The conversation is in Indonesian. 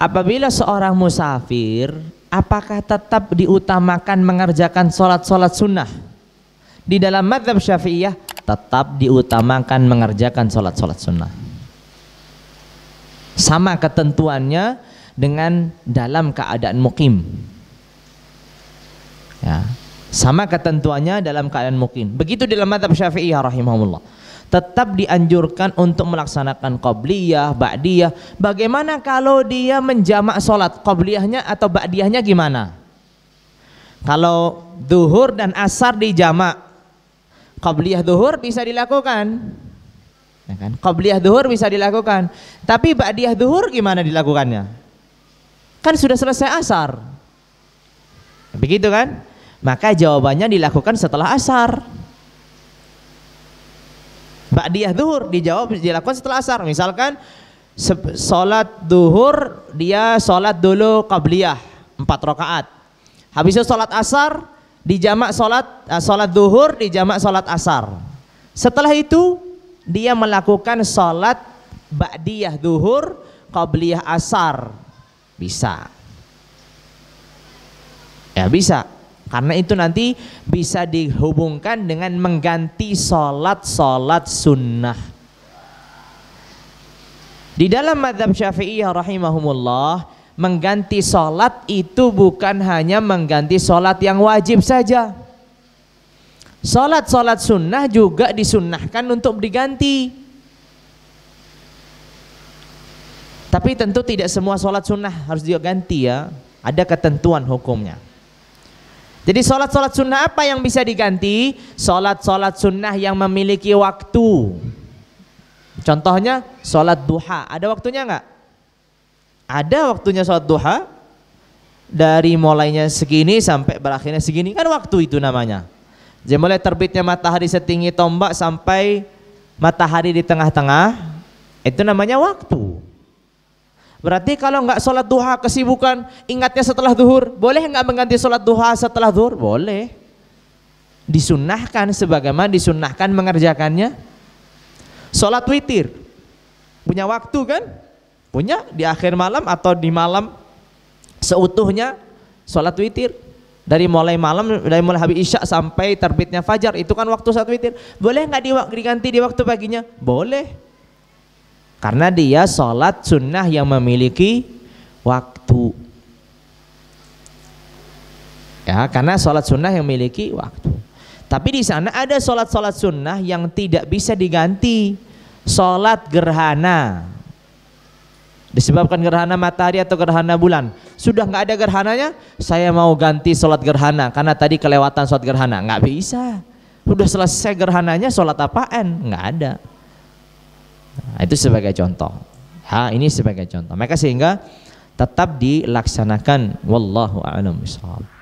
Apabila seorang musafir, apakah tetap diutamakan mengerjakan sholat-sholat sunnah? Di dalam madhab syafi'iyah, tetap diutamakan mengerjakan sholat-sholat sunnah. Sama ketentuannya dengan dalam keadaan mukim. Ya. Sama ketentuannya dalam keadaan mukim. Begitu dalam madhab syafi'iyah rahimahullah tetap dianjurkan untuk melaksanakan qabliyah, ba'diyah. Bagaimana kalau dia menjamak sholat? qabliyahnya atau ba'diyahnya gimana? Kalau duhur dan asar dijamak, qabliyah duhur bisa dilakukan. Ya kan? Qabliyah duhur bisa dilakukan. Tapi ba'diyah duhur gimana dilakukannya? Kan sudah selesai asar. Begitu kan? Maka jawabannya dilakukan setelah asar ba'diyah duhur dijawab dilakukan setelah asar misalkan sholat duhur dia sholat dulu qabliyah empat rakaat habis itu sholat asar dijamak sholat eh, sholat duhur dijamak sholat asar setelah itu dia melakukan sholat ba'diyah duhur qabliyah asar bisa ya bisa karena itu nanti bisa dihubungkan dengan mengganti sholat-sholat sunnah. Di dalam madhab Syafi'i ya rahimahumullah, mengganti sholat itu bukan hanya mengganti sholat yang wajib saja. Sholat-sholat sunnah juga disunnahkan untuk diganti. Tapi tentu tidak semua sholat sunnah harus diganti ya. Ada ketentuan hukumnya. Jadi sholat-sholat sunnah apa yang bisa diganti? Sholat-sholat sunnah yang memiliki waktu. Contohnya sholat duha. Ada waktunya enggak? Ada waktunya sholat duha. Dari mulainya segini sampai berakhirnya segini. Kan waktu itu namanya. Jadi mulai terbitnya matahari setinggi tombak sampai matahari di tengah-tengah. Itu namanya waktu. Berarti kalau nggak sholat duha kesibukan, ingatnya setelah duhur, boleh nggak mengganti sholat duha setelah duhur? Boleh. disunahkan sebagaimana disunahkan mengerjakannya. Sholat witir, punya waktu kan? Punya di akhir malam atau di malam seutuhnya sholat witir dari mulai malam dari mulai habis isya sampai terbitnya fajar itu kan waktu sholat witir boleh nggak diganti di waktu paginya boleh karena dia sholat sunnah yang memiliki waktu. Ya, karena sholat sunnah yang memiliki waktu. Tapi di sana ada sholat-sholat sunnah yang tidak bisa diganti. Sholat gerhana. Disebabkan gerhana matahari atau gerhana bulan. Sudah nggak ada gerhananya, saya mau ganti sholat gerhana. Karena tadi kelewatan sholat gerhana. Nggak bisa. Sudah selesai gerhananya, sholat apaan? Nggak ada. Nah, itu sebagai contoh. Ha, ini sebagai contoh. Maka sehingga tetap dilaksanakan wallahu a'lam bishawab.